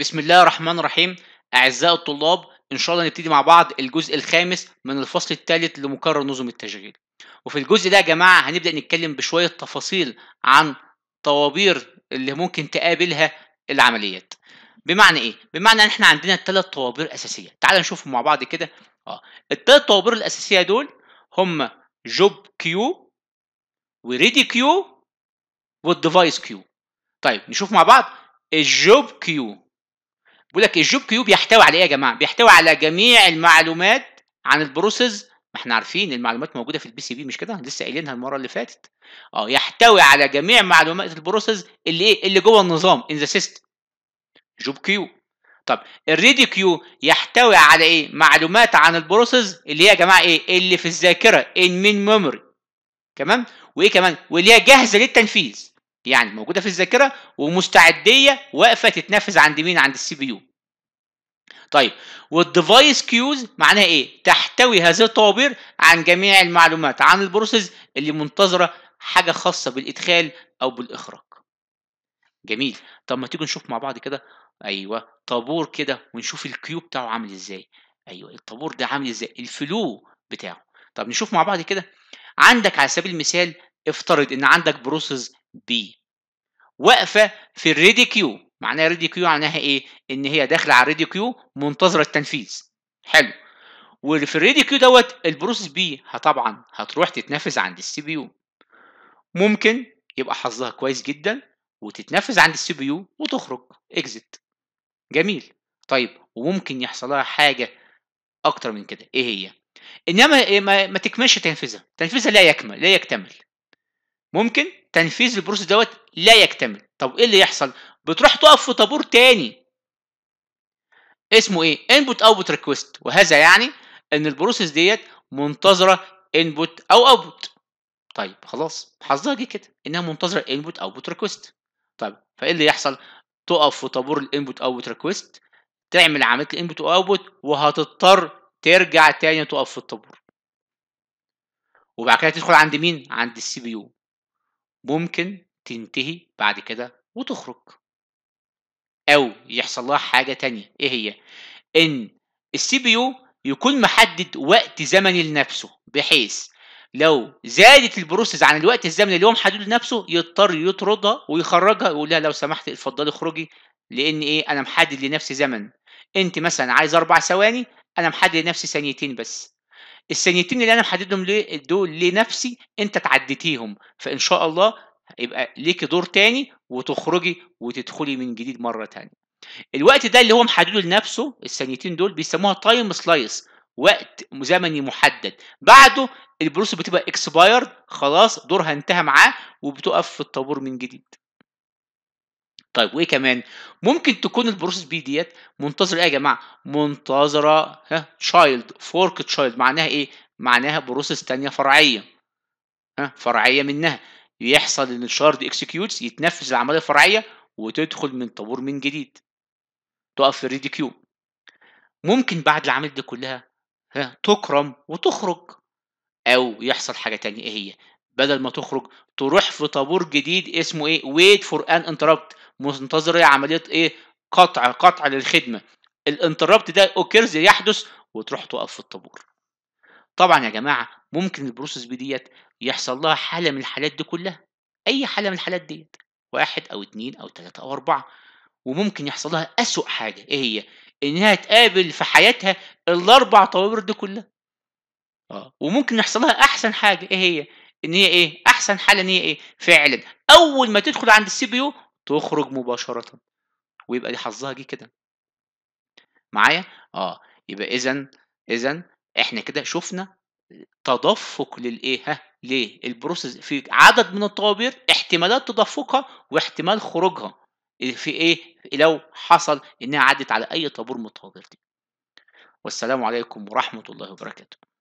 بسم الله الرحمن الرحيم أعزائي الطلاب إن شاء الله نبتدي مع بعض الجزء الخامس من الفصل الثالث لمكرر نظم التشغيل وفي الجزء ده يا جماعة هنبدأ نتكلم بشوية تفاصيل عن طوابير اللي ممكن تقابلها العمليات بمعنى إيه؟ بمعنى إن إحنا عندنا ثلاث طوابير أساسية تعال نشوفهم مع بعض كده أه الثلاث طوابير الأساسية دول هم جوب كيو وريدي كيو والديفايس كيو طيب نشوف مع بعض الجوب كيو بيقول لك الجوب كيو بيحتوي على ايه يا جماعه؟ بيحتوي على جميع المعلومات عن البروسيس ما احنا عارفين المعلومات موجوده في البي سي بي مش كده؟ لسه قايلينها المره اللي فاتت. اه يحتوي على جميع معلومات البروسيس اللي ايه؟ اللي جوه النظام ان ذا سيستم. جوب كيو. طب الريدي كيو يحتوي على ايه؟ معلومات عن البروسيس اللي هي يا جماعه ايه؟ اللي في الذاكره ان مين ميموري. تمام؟ وايه كمان؟ واللي هي جاهزه للتنفيذ. يعني موجوده في الذاكره ومستعديه واقفه تتنفذ عند مين عند السي بي يو طيب والديفايس كيوز معناها ايه تحتوي هذه الطوابير عن جميع المعلومات عن البروسيس اللي منتظره حاجه خاصه بالادخال او بالاخراج جميل طب ما تيجي نشوف مع بعض كده ايوه طابور كده ونشوف الكيو بتاعه عامل ازاي ايوه الطابور ده عامل ازاي الفلو بتاعه طب نشوف مع بعض كده عندك على سبيل المثال افترض ان عندك بروسيس بي واقفه في الريدي كيو معناها ريدي كيو معناها ايه ان هي داخله على الريدي كيو منتظره التنفيذ حلو وفي الريدي كيو دوت البروسيس بي طبعا هتروح تتنفذ عند السي بي يو ممكن يبقى حظها كويس جدا وتتنفذ عند السي بي يو وتخرج اكزيت جميل طيب وممكن يحصل لها حاجه اكتر من كده ايه هي انما إيه، ما تكملش تنفيذها تنفيذها لا يكمل لا يكتمل ممكن تنفيذ البروسيس دوت لا يكتمل طب ايه اللي يحصل بتروح تقف في طابور تاني اسمه ايه انبوت اوتبوت ريكويست وهذا يعني ان البروسيس ديت منتظره انبوت او اوتبوت طيب خلاص حظها جه كده انها منتظره انبوت اوتبوت ريكويست طيب فايه اللي يحصل تقف في طابور الانبوت اوتبوت ريكويست تعمل عمليه الانبوت اوتبوت وهتضطر ترجع تاني تقف في الطابور وبعد كده تدخل عند مين عند السي بي يو ممكن تنتهي بعد كده وتخرج او يحصل لها حاجه تانية ايه هي ان السي بي يو يكون محدد وقت زمني لنفسه بحيث لو زادت البروسيس عن الوقت الزمني اللي هو محدد لنفسه يضطر يطردها ويخرجها ويقول لها لو سمحت اتفضلي اخرجي لان ايه انا محدد لنفسي زمن انت مثلا عايز اربع ثواني انا محدد لنفسي ثانيتين بس الثانيتين اللي انا محددهم دول لنفسي انت تعديتيهم فان شاء الله يبقى ليكي دور تاني وتخرجي وتدخلي من جديد مره تانية الوقت ده اللي هو محدده لنفسه الثانيتين دول بيسموها تايم سلايس وقت زمني محدد بعده البروسس بتبقى اكسبايرد خلاص دورها انتهى معاه وبتقف في الطابور من جديد طيب وايه كمان ممكن تكون البروسيس بي ديت منتظره ايه يا جماعه منتظره ها تشايلد فورك تشايلد معناها ايه معناها بروسيس ثانيه فرعيه ها فرعيه منها يحصل ان الشارد اكسكيوتس يتنفذ العمليه الفرعيه وتدخل من طابور من جديد تقف في الريدي كيو ممكن بعد العمليه دي كلها ها تكرم وتخرج او يحصل حاجه تانية ايه هي بدل ما تخرج تروح في طابور جديد اسمه ايه ويت فور ان انتربت منتظر إيه؟ عمليه ايه قطع قطع للخدمه الانتربت ده اوكيرز يحدث وتروح تقف في الطابور طبعا يا جماعه ممكن البروسيس ديت يحصل لها حاله من الحالات دي كلها اي حاله من الحالات ديت واحد او اتنين او تلاته او اربعه وممكن يحصل لها اسوء حاجه ايه هي انها تقابل في حياتها الاربع طوابير دي كلها اه وممكن يحصل لها احسن حاجه ايه هي ان هي ايه احسن حل ان هي ايه فعلا اول ما تدخل عند السي بي يو تخرج مباشره ويبقى دي حظها جه كده معايا اه يبقى اذا اذا احنا كده شفنا تدفق للايه ها ليه البروسيس في عدد من الطوابير احتمالات تدفقها واحتمال خروجها في ايه لو حصل انها عدت على اي طابور من الطوابير دي والسلام عليكم ورحمه الله وبركاته